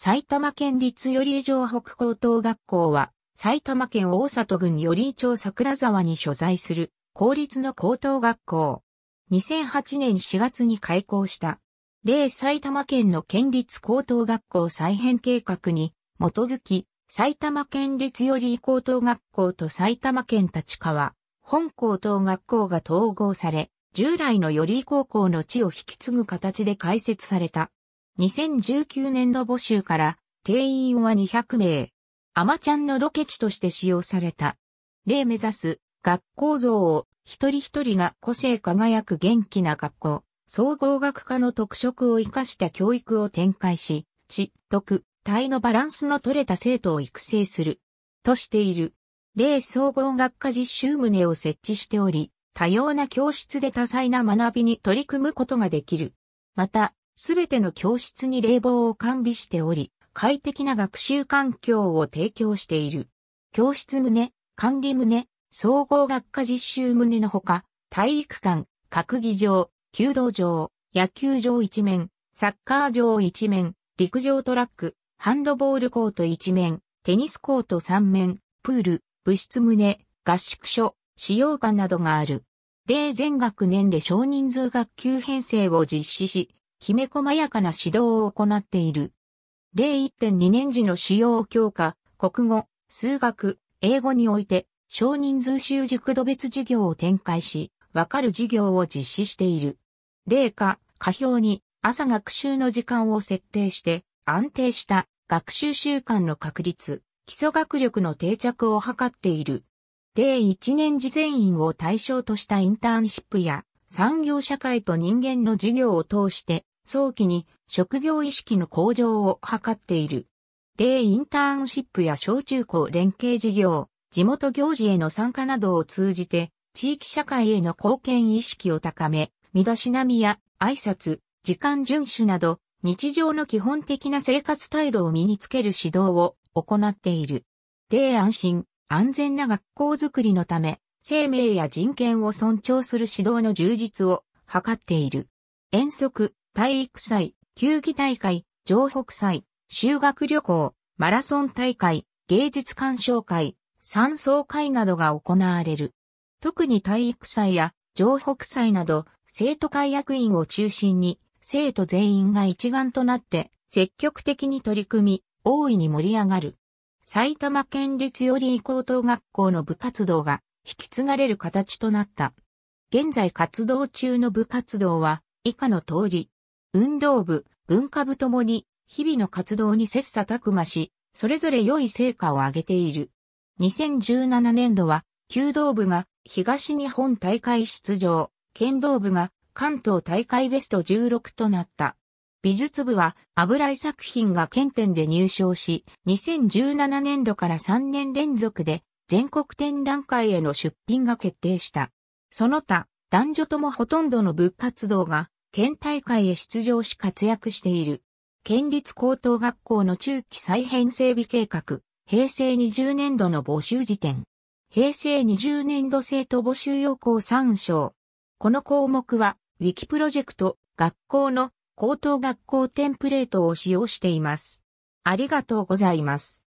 埼玉県立寄居城北高等学校は、埼玉県大里郡寄居町桜沢に所在する公立の高等学校。2008年4月に開校した。例埼玉県の県立高等学校再編計画に基づき、埼玉県立寄居高等学校と埼玉県立川、本高等学校が統合され、従来の寄居高校の地を引き継ぐ形で開設された。2019年度募集から定員は200名。アマちゃんのロケ地として使用された。例目指す学校像を一人一人が個性輝く元気な学校、総合学科の特色を生かした教育を展開し、知、徳、体のバランスの取れた生徒を育成する。としている。例総合学科実習棟を設置しており、多様な教室で多彩な学びに取り組むことができる。また、すべての教室に冷房を完備しており、快適な学習環境を提供している。教室棟、管理棟、総合学科実習棟のほか、体育館、閣議場、弓道場、野球場一面、サッカー場一面、陸上トラック、ハンドボールコート一面、テニスコート三面、プール、部室棟、合宿所、使用館などがある。例全学年で少人数学級編成を実施し、きめ細やかな指導を行っている。例1.2年時の使用強化、国語、数学、英語において、少人数習熟度別授業を展開し、わかる授業を実施している。例下、下表に朝学習の時間を設定して、安定した学習習慣の確立、基礎学力の定着を図っている。例1年時全員を対象としたインターンシップや、産業社会と人間の授業を通して、早期に職業意識の向上を図っている。例インターンシップや小中高連携事業、地元行事への参加などを通じて、地域社会への貢献意識を高め、身だしなみや挨拶、時間遵守など、日常の基本的な生活態度を身につける指導を行っている。例安心、安全な学校づくりのため、生命や人権を尊重する指導の充実を図っている。遠足、体育祭、球技大会、城北祭、修学旅行、マラソン大会、芸術鑑賞会、山荘会などが行われる。特に体育祭や城北祭など、生徒会役員を中心に、生徒全員が一丸となって、積極的に取り組み、大いに盛り上がる。埼玉県立より高等学校の部活動が引き継がれる形となった。現在活動中の部活動は以下の通り、運動部、文化部ともに、日々の活動に切磋琢磨し、それぞれ良い成果を上げている。2017年度は、弓道部が東日本大会出場、剣道部が関東大会ベスト16となった。美術部は油絵作品が県展で入賞し、2017年度から3年連続で全国展覧会への出品が決定した。その他、男女ともほとんどの部活動が県大会へ出場し活躍している。県立高等学校の中期再編整備計画、平成20年度の募集時点。平成20年度生徒募集要項参照。この項目は、ウィキプロジェクト、学校の高等学校テンプレートを使用しています。ありがとうございます。